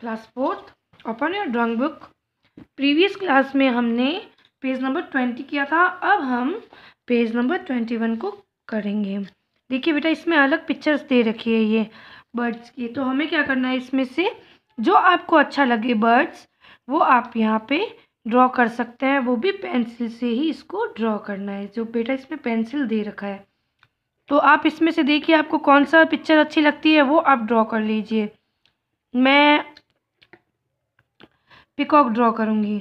class fourth open your drawing book previous class में हमने page number twenty किया था अब हम पेज नंबर ट्वेंटी वन को करेंगे देखिए बेटा इसमें अलग पिक्चर्स दे रखी है ये बर्ड्स की तो हमें क्या करना है इसमें से जो आपको अच्छा लगे बर्ड्स वो आप यहाँ पे ड्रॉ कर सकते हैं वो भी पेंसिल से ही इसको ड्रॉ करना है जो बेटा इसमें पेंसिल दे रखा है तो आप इसमें से देखिए आपको कौन सा पिक्चर अच्छी लगती है वो आप ड्रॉ कर लीजिए मैं पिकॉक ड्रॉ करूँगी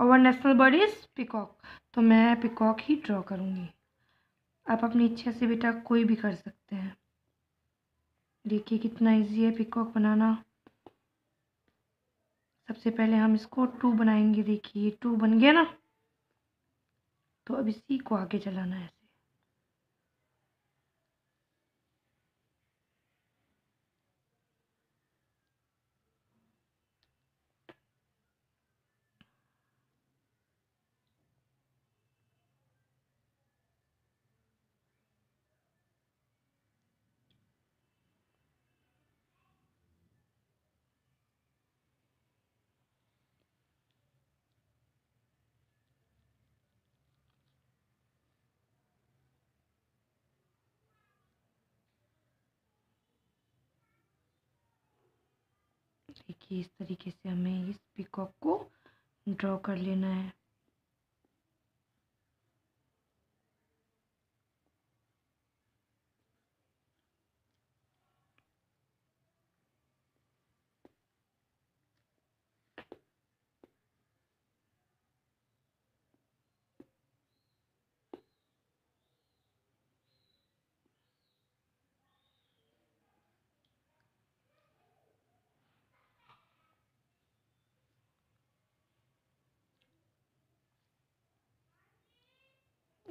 और नेशनल बर्ड इज़ पिकॉक तो मैं पिकॉक ही ड्रॉ करूँगी आप अपनी इच्छा से बेटा कोई भी कर सकते हैं देखिए कितना इजी है पिकॉक बनाना सबसे पहले हम इसको टू बनाएंगे देखिए टू बन गया ना तो अब इसी को आगे चलाना है देखिए इस तरीके से हमें इस पिकॉक को ड्रॉ कर लेना है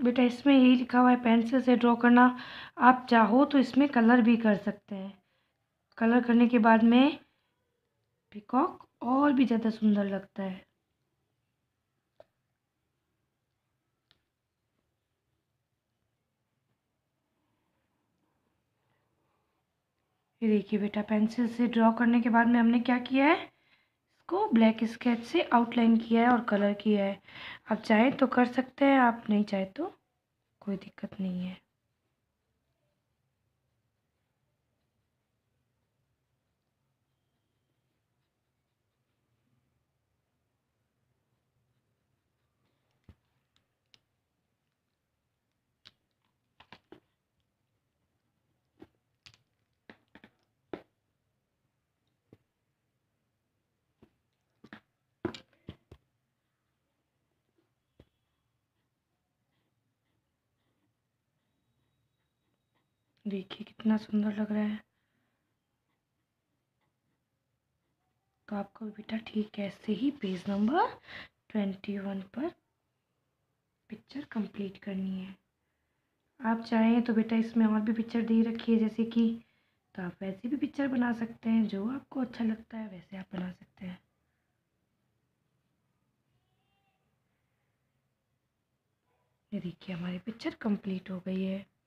बेटा इसमें यही लिखा हुआ है पेंसिल से ड्रॉ करना आप चाहो तो इसमें कलर भी कर सकते हैं कलर करने के बाद में पिकॉक और भी ज़्यादा सुंदर लगता है ये देखिए बेटा पेंसिल से ड्रॉ करने के बाद में हमने क्या किया है को ब्लैक स्केच से आउटलाइन किया है और कलर किया है आप चाहें तो कर सकते हैं आप नहीं चाहें तो कोई दिक्कत नहीं है देखिए कितना सुंदर लग रहा है तो आपको बेटा ठीक ऐसे ही पेज नंबर ट्वेंटी वन पर पिक्चर कंप्लीट करनी है आप चाहें तो बेटा इसमें और भी पिक्चर दे रखी है जैसे कि तो आप वैसे भी पिक्चर बना सकते हैं जो आपको अच्छा लगता है वैसे आप बना सकते हैं ये देखिए हमारी पिक्चर कंप्लीट हो गई है